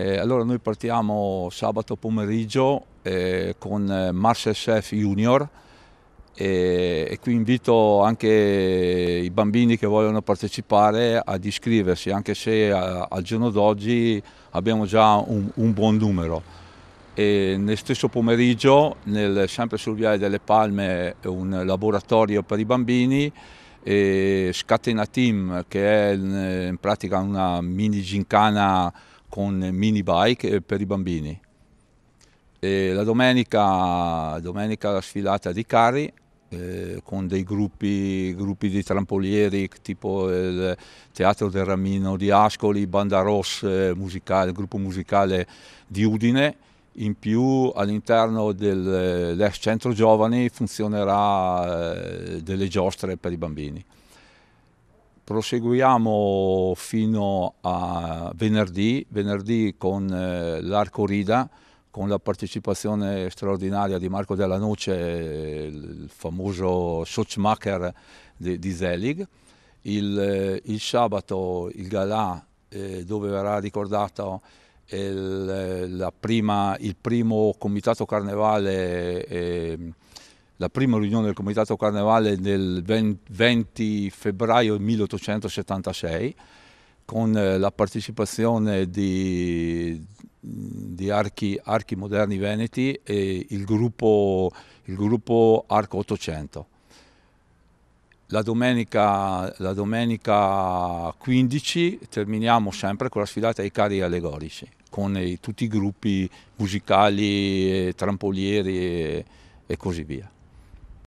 Eh, allora noi partiamo sabato pomeriggio eh, con eh, Marcel SF Junior eh, e qui invito anche i bambini che vogliono partecipare ad iscriversi, anche se eh, al giorno d'oggi abbiamo già un, un buon numero. E nel stesso pomeriggio, nel, sempre sul Viale delle Palme, un laboratorio per i bambini e Scatena Team, che è in, eh, in pratica una mini gincana con mini bike eh, per i bambini. E la domenica, domenica la sfilata di carri eh, con dei gruppi, gruppi, di trampolieri tipo il Teatro del Ramino di Ascoli, Banda Ross, eh, musicale, gruppo musicale di Udine. In più all'interno dell'ex centro giovani funzionerà eh, delle giostre per i bambini. Proseguiamo fino a venerdì, venerdì con eh, l'Arco Rida, con la partecipazione straordinaria di Marco Della Noce, il famoso Schutzmacher di, di Zelig. Il, eh, il, sabato il galà eh, dove verrà ricordato il, eh, prima, il primo comitato carnevale eh, la prima riunione del Comitato Carnevale del 20 febbraio 1876 con eh, la partecipazione di, di archi, archi, moderni veneti e il gruppo, il gruppo Arco 800. La domenica, la domenica, 15 terminiamo sempre con la sfilata ai carri allegorici, con i, tutti i gruppi musicali, trampolieri e, e così via.